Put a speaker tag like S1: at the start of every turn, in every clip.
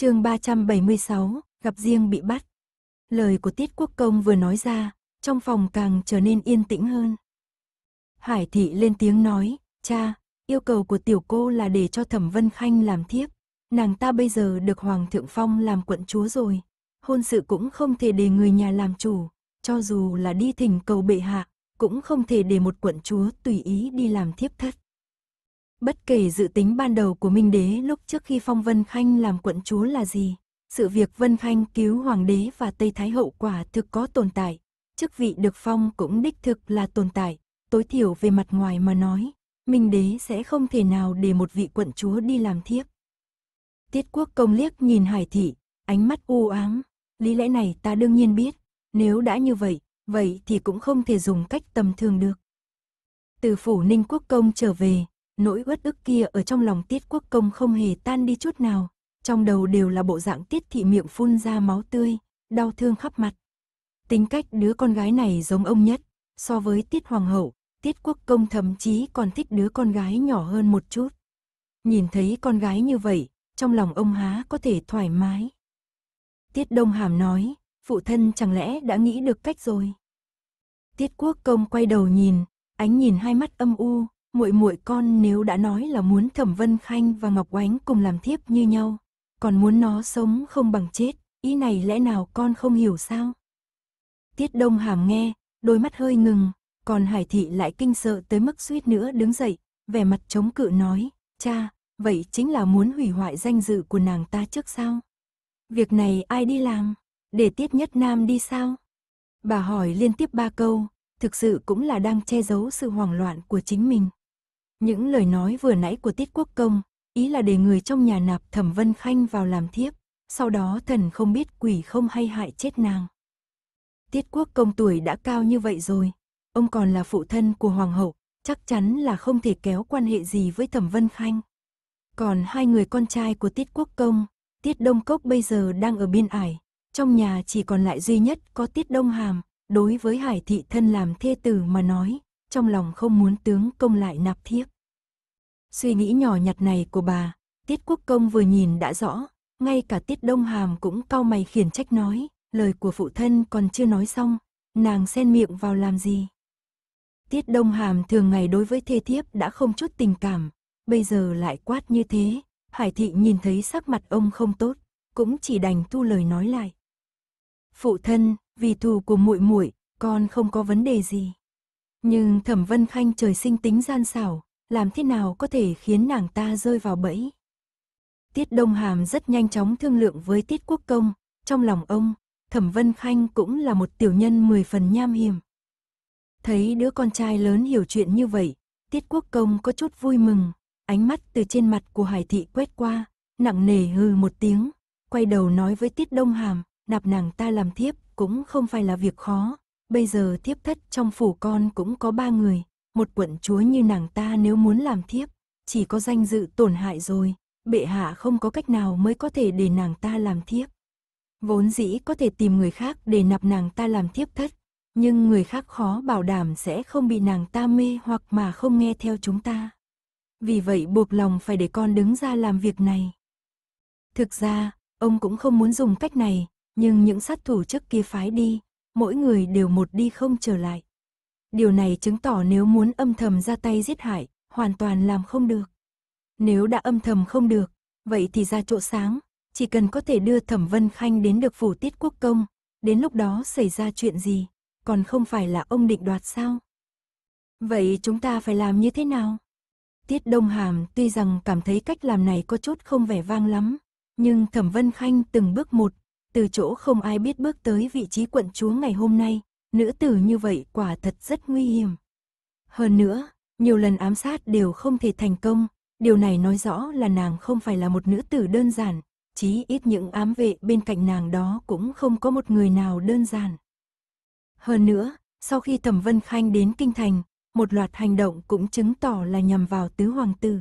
S1: chương 376, gặp riêng bị bắt. Lời của Tiết Quốc Công vừa nói ra, trong phòng càng trở nên yên tĩnh hơn. Hải thị lên tiếng nói, cha, yêu cầu của tiểu cô là để cho Thẩm Vân Khanh làm thiếp. Nàng ta bây giờ được Hoàng Thượng Phong làm quận chúa rồi. Hôn sự cũng không thể để người nhà làm chủ, cho dù là đi thỉnh cầu bệ hạ, cũng không thể để một quận chúa tùy ý đi làm thiếp thất. Bất kể dự tính ban đầu của Minh Đế lúc trước khi phong Vân Khanh làm quận chúa là gì, sự việc Vân Khanh cứu Hoàng đế và Tây Thái Hậu quả thực có tồn tại, chức vị được phong cũng đích thực là tồn tại, tối thiểu về mặt ngoài mà nói, Minh Đế sẽ không thể nào để một vị quận chúa đi làm thiếp. Tiết quốc công liếc nhìn Hải Thị, ánh mắt u ám, lý lẽ này ta đương nhiên biết, nếu đã như vậy, vậy thì cũng không thể dùng cách tầm thường được. Từ phủ Ninh Quốc Công trở về, nỗi uất ức kia ở trong lòng tiết quốc công không hề tan đi chút nào, trong đầu đều là bộ dạng tiết thị miệng phun ra máu tươi, đau thương khắp mặt. Tính cách đứa con gái này giống ông nhất, so với tiết hoàng hậu, tiết quốc công thậm chí còn thích đứa con gái nhỏ hơn một chút. Nhìn thấy con gái như vậy, trong lòng ông há có thể thoải mái. Tiết Đông Hàm nói, phụ thân chẳng lẽ đã nghĩ được cách rồi. Tiết Quốc Công quay đầu nhìn, ánh nhìn hai mắt âm u, muội muội con nếu đã nói là muốn Thẩm Vân Khanh và Ngọc Oánh cùng làm thiếp như nhau, còn muốn nó sống không bằng chết, ý này lẽ nào con không hiểu sao? Tiết Đông Hàm nghe, đôi mắt hơi ngừng, còn Hải Thị lại kinh sợ tới mức suýt nữa đứng dậy, vẻ mặt chống cự nói, cha, vậy chính là muốn hủy hoại danh dự của nàng ta trước sao? Việc này ai đi làm? Để Tiết Nhất Nam đi sao? Bà hỏi liên tiếp ba câu, thực sự cũng là đang che giấu sự hoảng loạn của chính mình. Những lời nói vừa nãy của Tiết Quốc Công, ý là để người trong nhà nạp Thẩm Vân Khanh vào làm thiếp, sau đó thần không biết quỷ không hay hại chết nàng. Tiết Quốc Công tuổi đã cao như vậy rồi, ông còn là phụ thân của Hoàng hậu, chắc chắn là không thể kéo quan hệ gì với Thẩm Vân Khanh. Còn hai người con trai của Tiết Quốc Công, Tiết Đông Cốc bây giờ đang ở biên ải, trong nhà chỉ còn lại duy nhất có Tiết Đông Hàm, đối với Hải Thị Thân làm thê tử mà nói, trong lòng không muốn tướng công lại nạp thiếp. Suy nghĩ nhỏ nhặt này của bà, Tiết Quốc Công vừa nhìn đã rõ, ngay cả Tiết Đông Hàm cũng cau mày khiển trách nói, lời của phụ thân còn chưa nói xong, nàng xen miệng vào làm gì. Tiết Đông Hàm thường ngày đối với thê thiếp đã không chút tình cảm, bây giờ lại quát như thế, Hải Thị nhìn thấy sắc mặt ông không tốt, cũng chỉ đành thu lời nói lại. Phụ thân, vì thù của muội muội, con không có vấn đề gì. Nhưng Thẩm Vân Khanh trời sinh tính gian xảo, làm thế nào có thể khiến nàng ta rơi vào bẫy. Tiết Đông Hàm rất nhanh chóng thương lượng với Tiết Quốc Công, trong lòng ông, Thẩm Vân Khanh cũng là một tiểu nhân mười phần nham hiểm. Thấy đứa con trai lớn hiểu chuyện như vậy, Tiết Quốc Công có chút vui mừng, ánh mắt từ trên mặt của Hải Thị quét qua, nặng nề hừ một tiếng, quay đầu nói với Tiết Đông Hàm, nạp nàng ta làm thiếp cũng không phải là việc khó, bây giờ thiếp thất trong phủ con cũng có ba người, một quận chúa như nàng ta nếu muốn làm thiếp, chỉ có danh dự tổn hại rồi, bệ hạ không có cách nào mới có thể để nàng ta làm thiếp. Vốn dĩ có thể tìm người khác để nạp nàng ta làm thiếp thất, nhưng người khác khó bảo đảm sẽ không bị nàng ta mê hoặc mà không nghe theo chúng ta. Vì vậy buộc lòng phải để con đứng ra làm việc này. Thực ra, ông cũng không muốn dùng cách này, nhưng những sát thủ trước kia phái đi, mỗi người đều một đi không trở lại. Điều này chứng tỏ nếu muốn âm thầm ra tay giết hại, hoàn toàn làm không được. Nếu đã âm thầm không được, vậy thì ra chỗ sáng, chỉ cần có thể đưa Thẩm Vân Khanh đến được phủ tiết quốc công, đến lúc đó xảy ra chuyện gì, còn không phải là ông định đoạt sao? Vậy chúng ta phải làm như thế nào? Tiết Đông Hàm tuy rằng cảm thấy cách làm này có chút không vẻ vang lắm, nhưng Thẩm Vân Khanh từng bước một từ chỗ không ai biết bước tới vị trí quận chúa ngày hôm nay, nữ tử như vậy quả thật rất nguy hiểm. Hơn nữa, nhiều lần ám sát đều không thể thành công, điều này nói rõ là nàng không phải là một nữ tử đơn giản, chí ít những ám vệ bên cạnh nàng đó cũng không có một người nào đơn giản. Hơn nữa, sau khi Thẩm Vân Khanh đến Kinh Thành, một loạt hành động cũng chứng tỏ là nhằm vào Tứ Hoàng Tử.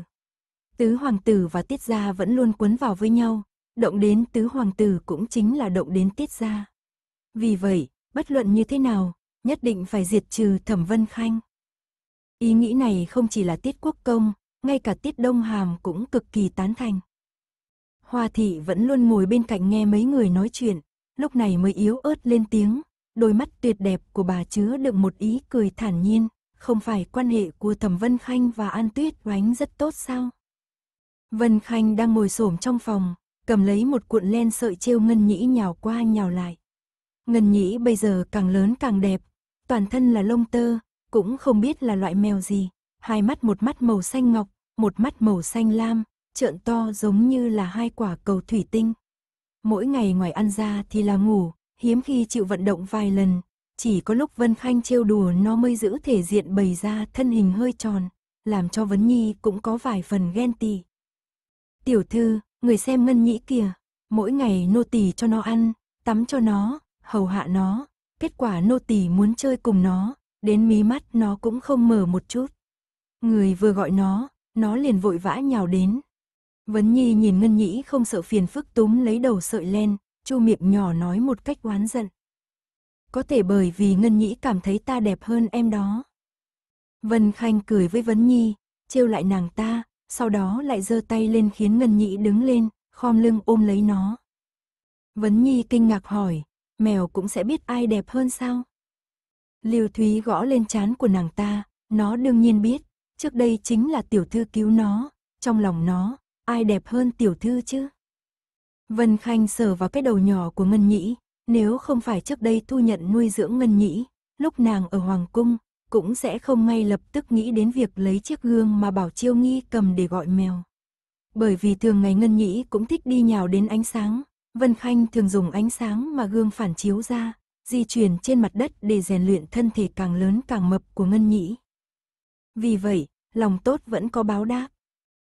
S1: Tứ Hoàng Tử và Tiết Gia vẫn luôn quấn vào với nhau, Động đến tứ hoàng tử cũng chính là động đến tiết gia. Vì vậy, bất luận như thế nào, nhất định phải diệt trừ thẩm vân khanh. Ý nghĩ này không chỉ là tiết quốc công, ngay cả tiết đông hàm cũng cực kỳ tán thành. Hoa thị vẫn luôn ngồi bên cạnh nghe mấy người nói chuyện, lúc này mới yếu ớt lên tiếng, đôi mắt tuyệt đẹp của bà chứa đựng một ý cười thản nhiên, không phải quan hệ của Thẩm Vân Khanh và An Tuyết oánh rất tốt sao? Vân Khanh đang ngồi xổm trong phòng, cầm lấy một cuộn len sợi trêu Ngân Nhĩ nhào qua nhào lại. Ngân Nhĩ bây giờ càng lớn càng đẹp, toàn thân là lông tơ, cũng không biết là loại mèo gì, hai mắt một mắt màu xanh ngọc, một mắt màu xanh lam, trợn to giống như là hai quả cầu thủy tinh. Mỗi ngày ngoài ăn ra thì là ngủ, hiếm khi chịu vận động vài lần, chỉ có lúc Vân Khanh trêu đùa nó mới giữ thể diện bày ra thân hình hơi tròn, làm cho Vấn Nhi cũng có vài phần ghen tị. Tiểu thư, người xem ngân nhĩ kìa, mỗi ngày nô tỳ cho nó ăn, tắm cho nó, hầu hạ nó, kết quả nô tỳ muốn chơi cùng nó, đến mí mắt nó cũng không mở một chút. Người vừa gọi nó, nó liền vội vã nhào đến. Vấn Nhi nhìn Ngân Nhĩ không sợ phiền phức túm lấy đầu sợi len, chu miệng nhỏ nói một cách oán giận. Có thể bởi vì Ngân Nhĩ cảm thấy ta đẹp hơn em đó. Vân Khanh cười với Vấn Nhi, trêu lại nàng ta, sau đó lại giơ tay lên khiến Ngân Nhị đứng lên, khom lưng ôm lấy nó. Vấn Nhi kinh ngạc hỏi, mèo cũng sẽ biết ai đẹp hơn sao? Liêu Thúy gõ lên trán của nàng ta, nó đương nhiên biết, trước đây chính là tiểu thư cứu nó, trong lòng nó, ai đẹp hơn tiểu thư chứ? Vân Khanh sờ vào cái đầu nhỏ của Ngân Nhĩ, nếu không phải trước đây thu nhận nuôi dưỡng Ngân Nhĩ, lúc nàng ở Hoàng Cung, cũng sẽ không ngay lập tức nghĩ đến việc lấy chiếc gương mà Bảo Chiêu Nghi cầm để gọi mèo. Bởi vì thường ngày Ngân Nhĩ cũng thích đi nhào đến ánh sáng, Vân Khanh thường dùng ánh sáng mà gương phản chiếu ra, di chuyển trên mặt đất để rèn luyện thân thể càng lớn càng mập của Ngân Nhĩ. Vì vậy, lòng tốt vẫn có báo đáp.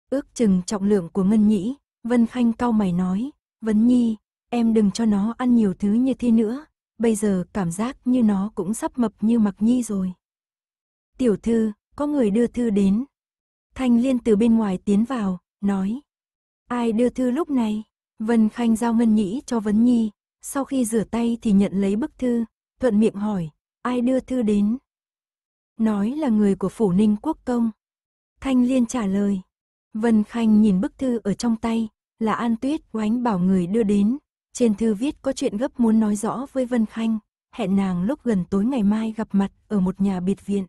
S1: Ước chừng trọng lượng của Ngân Nhĩ, Vân Khanh cau mày nói, Vấn Nhi, em đừng cho nó ăn nhiều thứ như thế nữa, bây giờ cảm giác như nó cũng sắp mập như Mặc Nhi rồi. Tiểu thư, có người đưa thư đến. Thanh Liên từ bên ngoài tiến vào, nói. Ai đưa thư lúc này? Vân Khanh giao ngân nhĩ cho Vấn Nhi. Sau khi rửa tay thì nhận lấy bức thư, thuận miệng hỏi, ai đưa thư đến? Nói là người của phủ ninh quốc công. Thanh Liên trả lời. Vân Khanh nhìn bức thư ở trong tay, là An Tuyết oánh bảo người đưa đến. Trên thư viết có chuyện gấp muốn nói rõ với Vân Khanh, hẹn nàng lúc gần tối ngày mai gặp mặt ở một nhà biệt viện.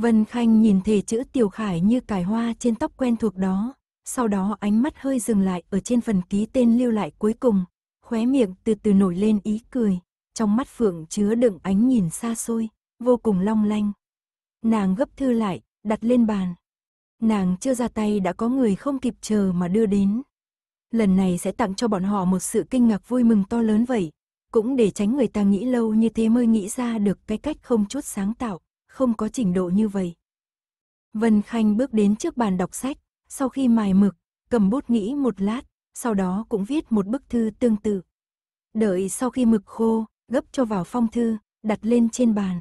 S1: Vân Khanh nhìn thể chữ Tiểu Khải như cải hoa trên tóc quen thuộc đó, sau đó ánh mắt hơi dừng lại ở trên phần ký tên lưu lại cuối cùng, khóe miệng từ từ nổi lên ý cười, trong mắt Phượng chứa đựng ánh nhìn xa xôi, vô cùng long lanh. Nàng gấp thư lại, đặt lên bàn. Nàng chưa ra tay đã có người không kịp chờ mà đưa đến. Lần này sẽ tặng cho bọn họ một sự kinh ngạc vui mừng to lớn vậy, cũng để tránh người ta nghĩ lâu như thế mới nghĩ ra được cái cách không chút sáng tạo không có trình độ như vậy. Vân Khanh bước đến trước bàn đọc sách, sau khi mài mực, cầm bút nghĩ một lát, sau đó cũng viết một bức thư tương tự. Đợi sau khi mực khô, gấp cho vào phong thư, đặt lên trên bàn.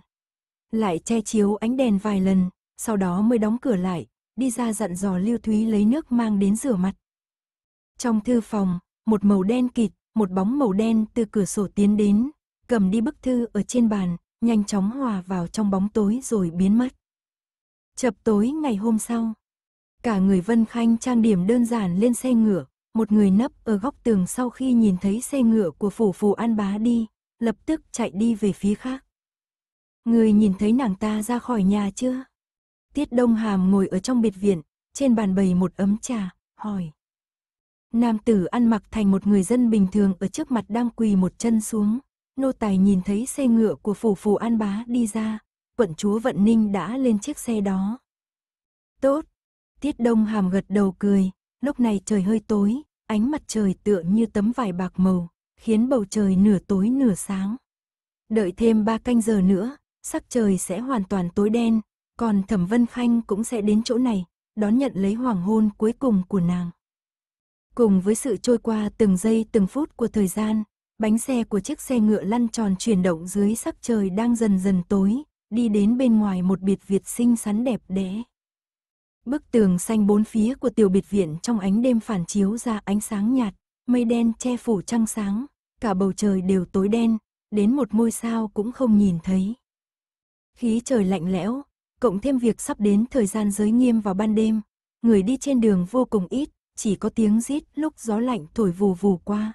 S1: Lại che chiếu ánh đèn vài lần, sau đó mới đóng cửa lại, đi ra dặn dò Lưu Thúy lấy nước mang đến rửa mặt. Trong thư phòng, một màu đen kịt, một bóng màu đen từ cửa sổ tiến đến, cầm đi bức thư ở trên bàn, nhanh chóng hòa vào trong bóng tối rồi biến mất. Chập tối ngày hôm sau, cả người Vân Khanh trang điểm đơn giản lên xe ngựa, một người nấp ở góc tường sau khi nhìn thấy xe ngựa của phủ phù an bá đi, lập tức chạy đi về phía khác. Người nhìn thấy nàng ta ra khỏi nhà chưa? Tiết Đông Hàm ngồi ở trong biệt viện, trên bàn bày một ấm trà, hỏi. Nam tử ăn mặc thành một người dân bình thường ở trước mặt đang quỳ một chân xuống, nô tài nhìn thấy xe ngựa của phủ phủ an bá đi ra, quận chúa Vận Ninh đã lên chiếc xe đó. Tốt, Tiết Đông Hàm gật đầu cười, lúc này trời hơi tối, ánh mặt trời tựa như tấm vải bạc màu, khiến bầu trời nửa tối nửa sáng. Đợi thêm ba canh giờ nữa, sắc trời sẽ hoàn toàn tối đen, còn Thẩm Vân Khanh cũng sẽ đến chỗ này, đón nhận lấy hoàng hôn cuối cùng của nàng. Cùng với sự trôi qua từng giây từng phút của thời gian, bánh xe của chiếc xe ngựa lăn tròn chuyển động dưới sắc trời đang dần dần tối, đi đến bên ngoài một biệt viện xinh xắn đẹp đẽ. Bức tường xanh bốn phía của tiểu biệt viện trong ánh đêm phản chiếu ra ánh sáng nhạt, mây đen che phủ trăng sáng, cả bầu trời đều tối đen, đến một ngôi sao cũng không nhìn thấy. Khí trời lạnh lẽo, cộng thêm việc sắp đến thời gian giới nghiêm vào ban đêm, người đi trên đường vô cùng ít, chỉ có tiếng rít lúc gió lạnh thổi vù vù qua.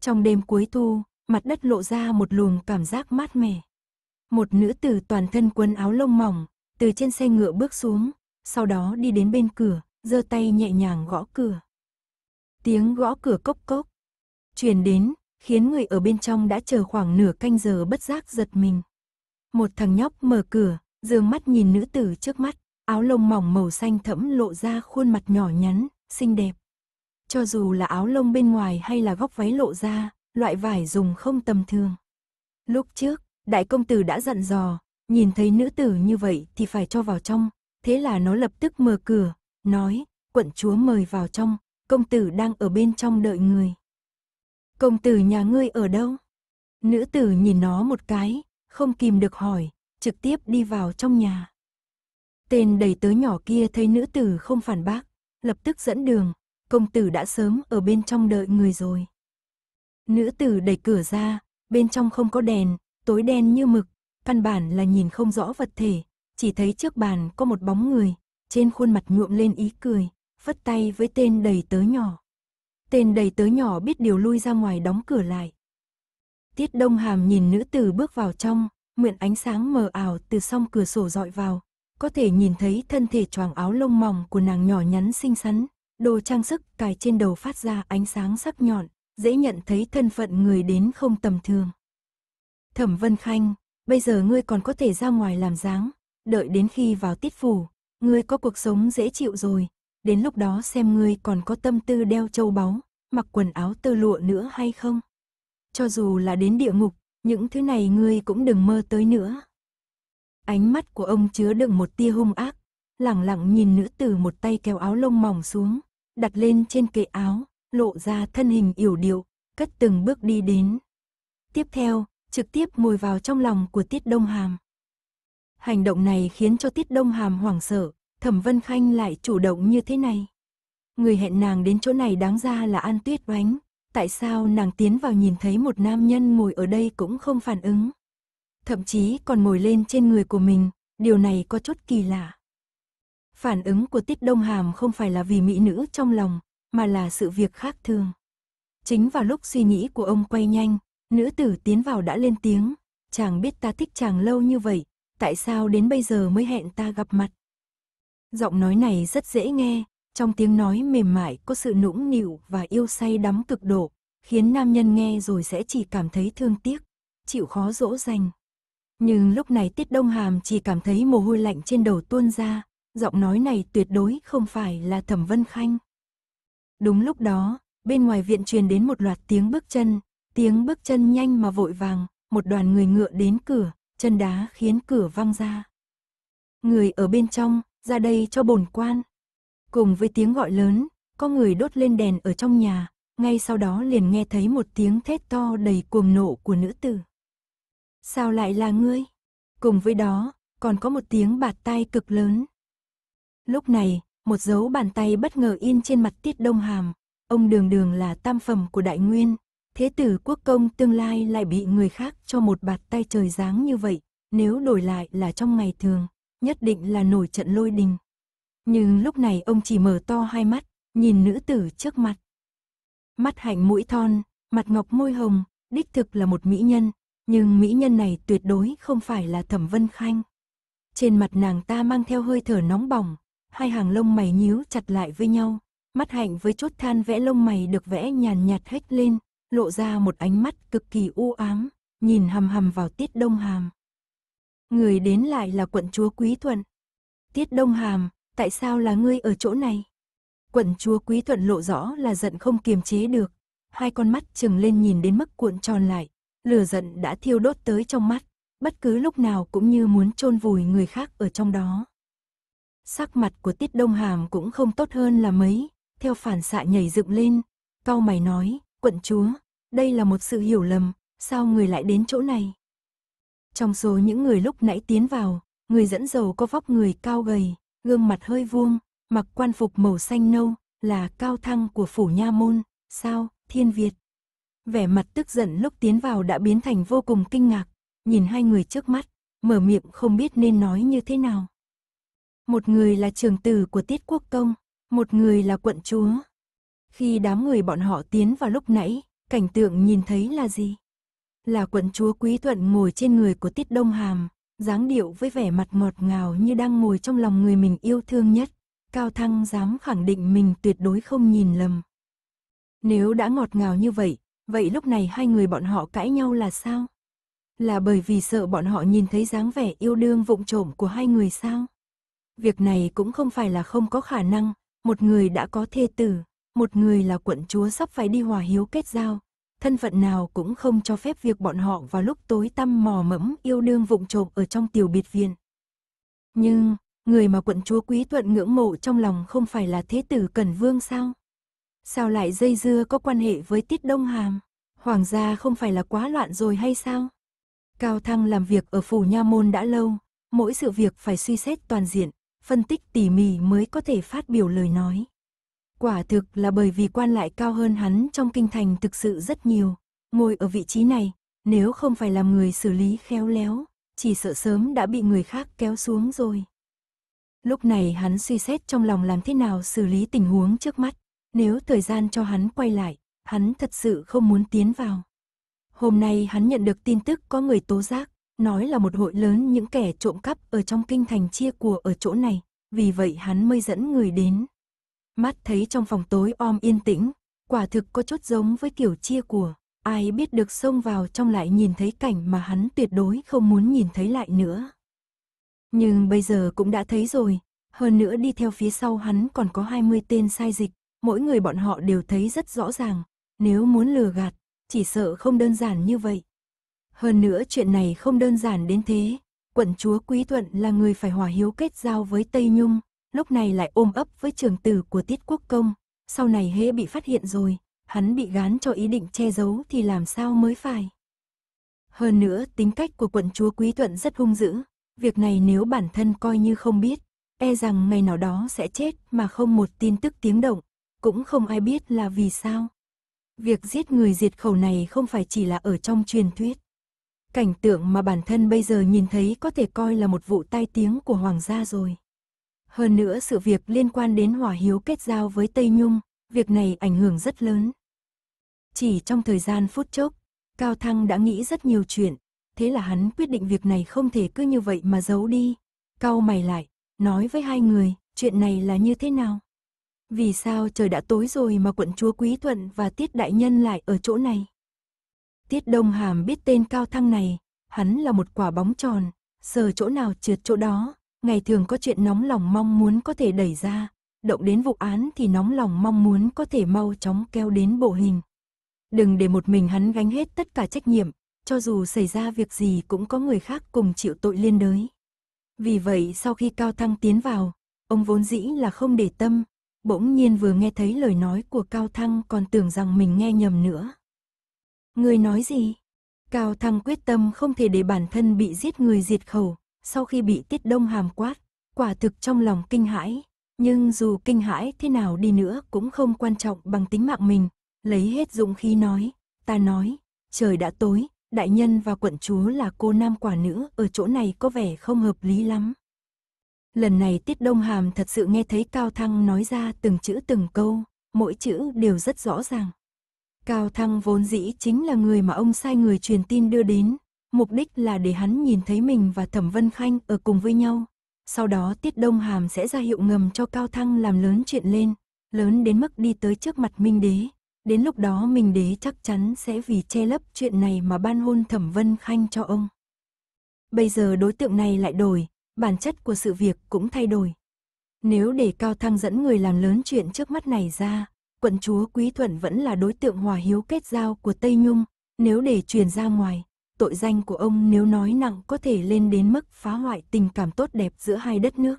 S1: Trong đêm cuối thu, mặt đất lộ ra một luồng cảm giác mát mẻ. Một nữ tử toàn thân quần áo lông mỏng, từ trên xe ngựa bước xuống, sau đó đi đến bên cửa, giơ tay nhẹ nhàng gõ cửa. Tiếng gõ cửa cốc cốc. Truyền đến, khiến người ở bên trong đã chờ khoảng nửa canh giờ bất giác giật mình. Một thằng nhóc mở cửa, dương mắt nhìn nữ tử trước mắt, áo lông mỏng màu xanh thẫm lộ ra khuôn mặt nhỏ nhắn, xinh đẹp. Cho dù là áo lông bên ngoài hay là góc váy lộ ra, loại vải dùng không tầm thường. Lúc trước, đại công tử đã dặn dò, nhìn thấy nữ tử như vậy thì phải cho vào trong, thế là nó lập tức mở cửa, nói, quận chúa mời vào trong, công tử đang ở bên trong đợi người. Công tử nhà ngươi ở đâu? Nữ tử nhìn nó một cái, không kìm được hỏi, trực tiếp đi vào trong nhà. Tên đầy tớ nhỏ kia thấy nữ tử không phản bác, lập tức dẫn đường, công tử đã sớm ở bên trong đợi người rồi. Nữ tử đẩy cửa ra, bên trong không có đèn, tối đen như mực, căn bản là nhìn không rõ vật thể, chỉ thấy trước bàn có một bóng người, trên khuôn mặt nhuộm lên ý cười, phất tay với tên đầy tớ nhỏ. Tên đầy tớ nhỏ biết điều lui ra ngoài đóng cửa lại. Tiết Đông Hàm nhìn nữ tử bước vào trong, mượn ánh sáng mờ ảo từ song cửa sổ dọi vào, có thể nhìn thấy thân thể choàng áo lông mỏng của nàng nhỏ nhắn xinh xắn, đồ trang sức cài trên đầu phát ra ánh sáng sắc nhọn, dễ nhận thấy thân phận người đến không tầm thường. Thẩm Vân Khanh, bây giờ ngươi còn có thể ra ngoài làm dáng, đợi đến khi vào tiết phủ, ngươi có cuộc sống dễ chịu rồi, đến lúc đó xem ngươi còn có tâm tư đeo châu báu, mặc quần áo tơ lụa nữa hay không. Cho dù là đến địa ngục, những thứ này ngươi cũng đừng mơ tới nữa. Ánh mắt của ông chứa đựng một tia hung ác, lẳng lặng nhìn nữ tử một tay kéo áo lông mỏng xuống, đặt lên trên cây áo, lộ ra thân hình yểu điệu, cất từng bước đi đến. Tiếp theo, trực tiếp ngồi vào trong lòng của Tiết Đông Hàm. Hành động này khiến cho Tiết Đông Hàm hoảng sợ, Thẩm Vân Khanh lại chủ động như thế này. Người hẹn nàng đến chỗ này đáng ra là An Tuyết Oánh, tại sao nàng tiến vào nhìn thấy một nam nhân ngồi ở đây cũng không phản ứng. Thậm chí còn ngồi lên trên người của mình, điều này có chút kỳ lạ. Phản ứng của Tiết Đông Hàm không phải là vì mỹ nữ trong lòng, mà là sự việc khác thường. Chính vào lúc suy nghĩ của ông quay nhanh, nữ tử tiến vào đã lên tiếng, chàng biết ta thích chàng lâu như vậy, tại sao đến bây giờ mới hẹn ta gặp mặt. Giọng nói này rất dễ nghe, trong tiếng nói mềm mại có sự nũng nịu và yêu say đắm cực độ, khiến nam nhân nghe rồi sẽ chỉ cảm thấy thương tiếc, chịu khó dỗ dành. Nhưng lúc này Tiết Đông Hàm chỉ cảm thấy mồ hôi lạnh trên đầu tuôn ra, giọng nói này tuyệt đối không phải là Thẩm Vân Khanh. Đúng lúc đó, bên ngoài viện truyền đến một loạt tiếng bước chân, tiếng bước chân nhanh mà vội vàng, một đoàn người ngựa đến cửa, chân đá khiến cửa văng ra. Người ở bên trong, ra đây cho bổn quan. Cùng với tiếng gọi lớn, có người đốt lên đèn ở trong nhà, ngay sau đó liền nghe thấy một tiếng thét to đầy cuồng nộ của nữ tử. Sao lại là ngươi? Cùng với đó, còn có một tiếng bạt tai cực lớn. Lúc này, một dấu bàn tay bất ngờ in trên mặt tiết đông hàm. Ông đường đường là tam phẩm của đại nguyên. Thế tử quốc công tương lai lại bị người khác cho một bạt tay trời giáng như vậy. Nếu đổi lại là trong ngày thường, nhất định là nổi trận lôi đình. Nhưng lúc này ông chỉ mở to hai mắt, nhìn nữ tử trước mặt. Mắt hạnh mũi thon, mặt ngọc môi hồng, đích thực là một mỹ nhân, nhưng mỹ nhân này tuyệt đối không phải là Thẩm Vân Khanh. Trên mặt nàng ta mang theo hơi thở nóng bỏng, hai hàng lông mày nhíu chặt lại với nhau, mắt hạnh với chốt than vẽ lông mày được vẽ nhàn nhạt hết lên, lộ ra một ánh mắt cực kỳ u ám, nhìn hầm hầm vào tiết đông hàm. Người đến lại là quận chúa Quý Thuận. Tiết đông hàm, tại sao là ngươi ở chỗ này? Quận chúa Quý Thuận lộ rõ là giận không kiềm chế được, hai con mắt trừng lên nhìn đến mức cuộn tròn lại, lửa giận đã thiêu đốt tới trong mắt, bất cứ lúc nào cũng như muốn chôn vùi người khác ở trong đó sắc mặt của Tiết Đông Hàm cũng không tốt hơn là mấy, theo phản xạ nhảy dựng lên, cau mày nói, quận chúa, đây là một sự hiểu lầm, sao người lại đến chỗ này? Trong số những người lúc nãy tiến vào, người dẫn dầu có vóc người cao gầy, gương mặt hơi vuông, mặc quan phục màu xanh nâu, là cao thăng của phủ nha môn, sao, thiên Việt. Vẻ mặt tức giận lúc tiến vào đã biến thành vô cùng kinh ngạc, nhìn hai người trước mắt, mở miệng không biết nên nói như thế nào một người là trường tử của Tiết Quốc Công, một người là quận chúa. Khi đám người bọn họ tiến vào lúc nãy, cảnh tượng nhìn thấy là gì? Là quận chúa Quý Thuận ngồi trên người của Tiết Đông Hàm, dáng điệu với vẻ mặt ngọt ngào như đang ngồi trong lòng người mình yêu thương nhất. Cao Thăng dám khẳng định mình tuyệt đối không nhìn lầm. Nếu đã ngọt ngào như vậy, vậy lúc này hai người bọn họ cãi nhau là sao? Là bởi vì sợ bọn họ nhìn thấy dáng vẻ yêu đương vụng trộm của hai người sao? Việc này cũng không phải là không có khả năng, một người đã có thê tử, một người là quận chúa sắp phải đi hòa hiếu kết giao. Thân phận nào cũng không cho phép việc bọn họ vào lúc tối tăm mò mẫm yêu đương vụng trộm ở trong tiểu biệt viện. Nhưng, người mà quận chúa quý tuận ngưỡng mộ trong lòng không phải là thế tử Cẩn Vương sao? Sao lại dây dưa có quan hệ với Tiết Đông Hàm? Hoàng gia không phải là quá loạn rồi hay sao? Cao Thăng làm việc ở phủ Nha Môn đã lâu, mỗi sự việc phải suy xét toàn diện, phân tích tỉ mỉ mới có thể phát biểu lời nói. Quả thực là bởi vì quan lại cao hơn hắn trong kinh thành thực sự rất nhiều, ngồi ở vị trí này, nếu không phải làm người xử lý khéo léo, chỉ sợ sớm đã bị người khác kéo xuống rồi. Lúc này hắn suy xét trong lòng làm thế nào xử lý tình huống trước mắt, nếu thời gian cho hắn quay lại, hắn thật sự không muốn tiến vào. Hôm nay hắn nhận được tin tức có người tố giác, nói là một hội lớn những kẻ trộm cắp ở trong kinh thành chia của ở chỗ này, vì vậy hắn mới dẫn người đến. Mắt thấy trong phòng tối om yên tĩnh, quả thực có chút giống với kiểu chia của, ai biết được xông vào trong lại nhìn thấy cảnh mà hắn tuyệt đối không muốn nhìn thấy lại nữa. Nhưng bây giờ cũng đã thấy rồi, hơn nữa đi theo phía sau hắn còn có 20 tên sai dịch, mỗi người bọn họ đều thấy rất rõ ràng, nếu muốn lừa gạt, chỉ sợ không đơn giản như vậy. Hơn nữa chuyện này không đơn giản đến thế. Quận chúa Quý Thuận là người phải hòa hiếu kết giao với Tây Nhung, lúc này lại ôm ấp với trường tử của Tiết Quốc Công. Sau này hễ bị phát hiện rồi, hắn bị gán cho ý định che giấu thì làm sao mới phải. Hơn nữa tính cách của quận chúa Quý Thuận rất hung dữ. Việc này nếu bản thân coi như không biết, e rằng ngày nào đó sẽ chết mà không một tin tức tiếng động, cũng không ai biết là vì sao. Việc giết người diệt khẩu này không phải chỉ là ở trong truyền thuyết. Cảnh tượng mà bản thân bây giờ nhìn thấy có thể coi là một vụ tai tiếng của hoàng gia rồi. Hơn nữa sự việc liên quan đến hỏa hiếu kết giao với Tây Nhung, việc này ảnh hưởng rất lớn. Chỉ trong thời gian phút chốc, Cao Thăng đã nghĩ rất nhiều chuyện, thế là hắn quyết định việc này không thể cứ như vậy mà giấu đi. Cao mày lại, nói với hai người, chuyện này là như thế nào? Vì sao trời đã tối rồi mà quận chúa Quý Thuận và Tiết Đại Nhân lại ở chỗ này? Tiết Đông Hàm biết tên cao thăng này, hắn là một quả bóng tròn, sờ chỗ nào trượt chỗ đó, ngày thường có chuyện nóng lòng mong muốn có thể đẩy ra, động đến vụ án thì nóng lòng mong muốn có thể mau chóng kéo đến bộ hình. Đừng để một mình hắn gánh hết tất cả trách nhiệm, cho dù xảy ra việc gì cũng có người khác cùng chịu tội liên đới. Vì vậy sau khi Cao Thăng tiến vào, ông vốn dĩ là không để tâm, bỗng nhiên vừa nghe thấy lời nói của Cao Thăng còn tưởng rằng mình nghe nhầm nữa. Người nói gì? Cao Thăng quyết tâm không thể để bản thân bị giết người diệt khẩu, sau khi bị Tiết Đông hàm quát, quả thực trong lòng kinh hãi, nhưng dù kinh hãi thế nào đi nữa cũng không quan trọng bằng tính mạng mình, lấy hết dũng khí nói, ta nói, trời đã tối, đại nhân và quận chúa là cô nam quả nữ, ở chỗ này có vẻ không hợp lý lắm. Lần này Tiết Đông Hàm thật sự nghe thấy Cao Thăng nói ra từng chữ từng câu, mỗi chữ đều rất rõ ràng. Cao Thăng vốn dĩ chính là người mà ông sai người truyền tin đưa đến, mục đích là để hắn nhìn thấy mình và Thẩm Vân Khanh ở cùng với nhau. Sau đó Tiết Đông Hàm sẽ ra hiệu ngầm cho Cao Thăng làm lớn chuyện lên, lớn đến mức đi tới trước mặt Minh Đế. Đến lúc đó Minh Đế chắc chắn sẽ vì che lấp chuyện này mà ban hôn Thẩm Vân Khanh cho ông. Bây giờ đối tượng này lại đổi, bản chất của sự việc cũng thay đổi. Nếu để Cao Thăng dẫn người làm lớn chuyện trước mắt này ra, quận chúa Quý Thuận vẫn là đối tượng hòa hiếu kết giao của Tây Nhung, nếu để truyền ra ngoài, tội danh của ông nếu nói nặng có thể lên đến mức phá hoại tình cảm tốt đẹp giữa hai đất nước.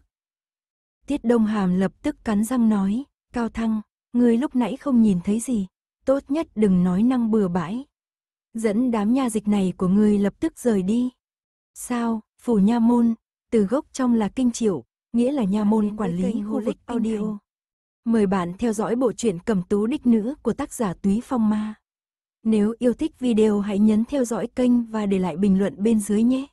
S1: Tiết Đông Hàm lập tức cắn răng nói, Cao Thăng, người lúc nãy không nhìn thấy gì, tốt nhất đừng nói năng bừa bãi. Dẫn đám nha dịch này của người lập tức rời đi. Sao, phủ nha môn, từ gốc trong là kinh triệu, nghĩa là nha môn quản lý khu vực audio. Mời bạn theo dõi bộ truyện Cầm Tú Đích Nữ của tác giả Túy Phong Ma. Nếu yêu thích video hãy nhấn theo dõi kênh và để lại bình luận bên dưới nhé.